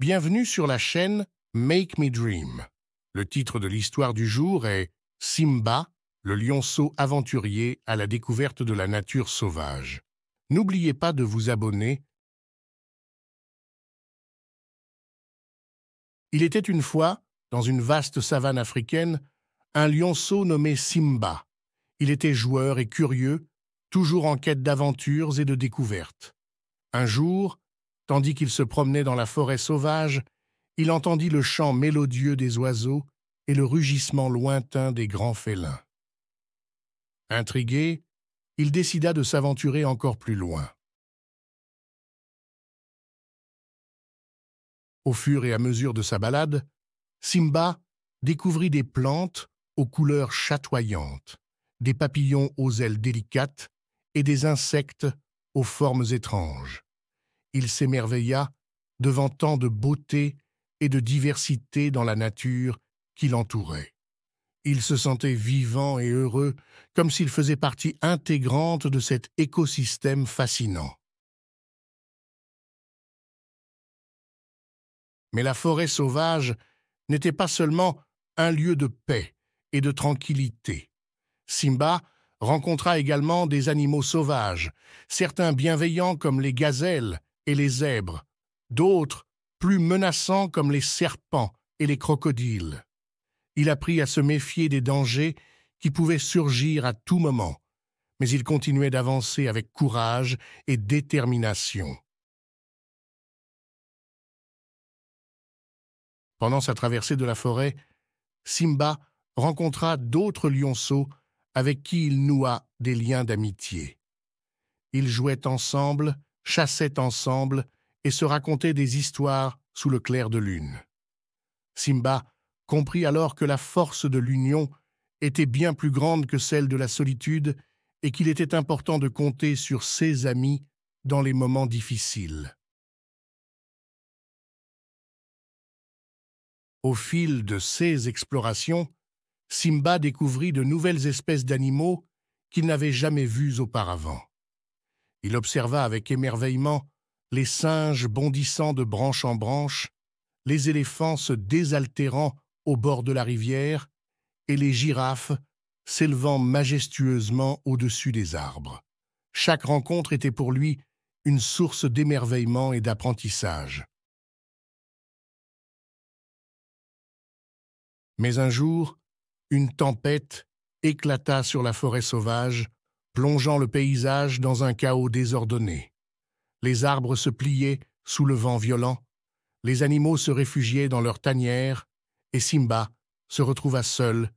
Bienvenue sur la chaîne Make Me Dream. Le titre de l'histoire du jour est Simba, le lionceau aventurier à la découverte de la nature sauvage. N'oubliez pas de vous abonner. Il était une fois, dans une vaste savane africaine, un lionceau nommé Simba. Il était joueur et curieux, toujours en quête d'aventures et de découvertes. Un jour, Tandis qu'il se promenait dans la forêt sauvage, il entendit le chant mélodieux des oiseaux et le rugissement lointain des grands félins. Intrigué, il décida de s'aventurer encore plus loin. Au fur et à mesure de sa balade, Simba découvrit des plantes aux couleurs chatoyantes, des papillons aux ailes délicates et des insectes aux formes étranges il s'émerveilla devant tant de beauté et de diversité dans la nature qui l'entourait. Il se sentait vivant et heureux, comme s'il faisait partie intégrante de cet écosystème fascinant. Mais la forêt sauvage n'était pas seulement un lieu de paix et de tranquillité. Simba rencontra également des animaux sauvages, certains bienveillants comme les gazelles, et les zèbres, d'autres plus menaçants comme les serpents et les crocodiles. Il apprit à se méfier des dangers qui pouvaient surgir à tout moment, mais il continuait d'avancer avec courage et détermination. Pendant sa traversée de la forêt, Simba rencontra d'autres lionceaux avec qui il noua des liens d'amitié. Ils jouaient ensemble chassaient ensemble et se racontaient des histoires sous le clair de lune. Simba comprit alors que la force de l'union était bien plus grande que celle de la solitude et qu'il était important de compter sur ses amis dans les moments difficiles. Au fil de ces explorations, Simba découvrit de nouvelles espèces d'animaux qu'il n'avait jamais vues auparavant. Il observa avec émerveillement les singes bondissant de branche en branche, les éléphants se désaltérant au bord de la rivière et les girafes s'élevant majestueusement au-dessus des arbres. Chaque rencontre était pour lui une source d'émerveillement et d'apprentissage. Mais un jour, une tempête éclata sur la forêt sauvage, plongeant le paysage dans un chaos désordonné. Les arbres se pliaient sous le vent violent, les animaux se réfugiaient dans leurs tanières, et Simba se retrouva seul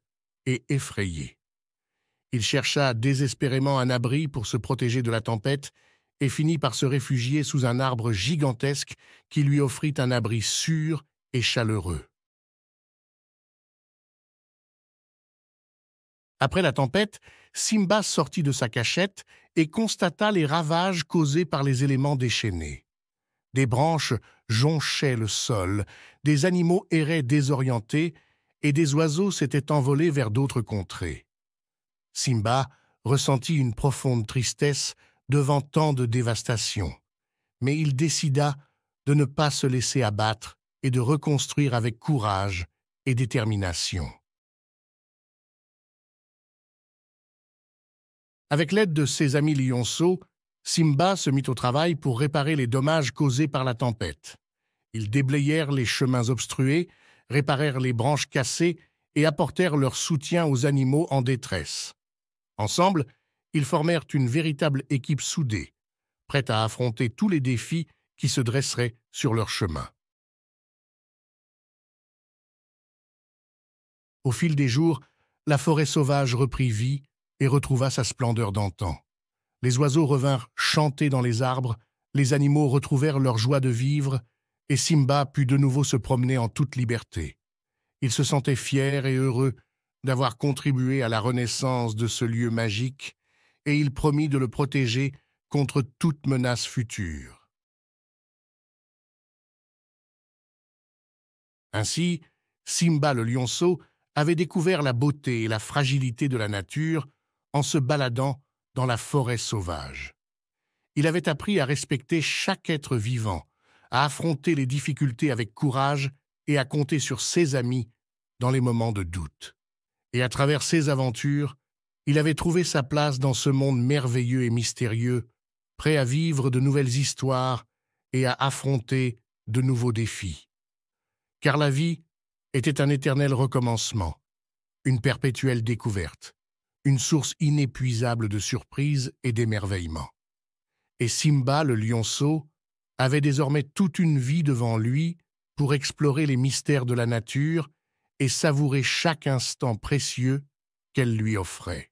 et effrayé. Il chercha désespérément un abri pour se protéger de la tempête et finit par se réfugier sous un arbre gigantesque qui lui offrit un abri sûr et chaleureux. Après la tempête, Simba sortit de sa cachette et constata les ravages causés par les éléments déchaînés. Des branches jonchaient le sol, des animaux erraient désorientés, et des oiseaux s'étaient envolés vers d'autres contrées. Simba ressentit une profonde tristesse devant tant de dévastation, mais il décida de ne pas se laisser abattre et de reconstruire avec courage et détermination. Avec l'aide de ses amis lionceaux, Simba se mit au travail pour réparer les dommages causés par la tempête. Ils déblayèrent les chemins obstrués, réparèrent les branches cassées et apportèrent leur soutien aux animaux en détresse. Ensemble, ils formèrent une véritable équipe soudée, prête à affronter tous les défis qui se dresseraient sur leur chemin. Au fil des jours, la forêt sauvage reprit vie, et retrouva sa splendeur d'antan. Les oiseaux revinrent chanter dans les arbres, les animaux retrouvèrent leur joie de vivre, et Simba put de nouveau se promener en toute liberté. Il se sentait fier et heureux d'avoir contribué à la renaissance de ce lieu magique, et il promit de le protéger contre toute menace future. Ainsi, Simba le lionceau avait découvert la beauté et la fragilité de la nature en se baladant dans la forêt sauvage. Il avait appris à respecter chaque être vivant, à affronter les difficultés avec courage et à compter sur ses amis dans les moments de doute. Et à travers ses aventures, il avait trouvé sa place dans ce monde merveilleux et mystérieux, prêt à vivre de nouvelles histoires et à affronter de nouveaux défis. Car la vie était un éternel recommencement, une perpétuelle découverte une source inépuisable de surprises et d'émerveillement. Et Simba, le lionceau, avait désormais toute une vie devant lui pour explorer les mystères de la nature et savourer chaque instant précieux qu'elle lui offrait.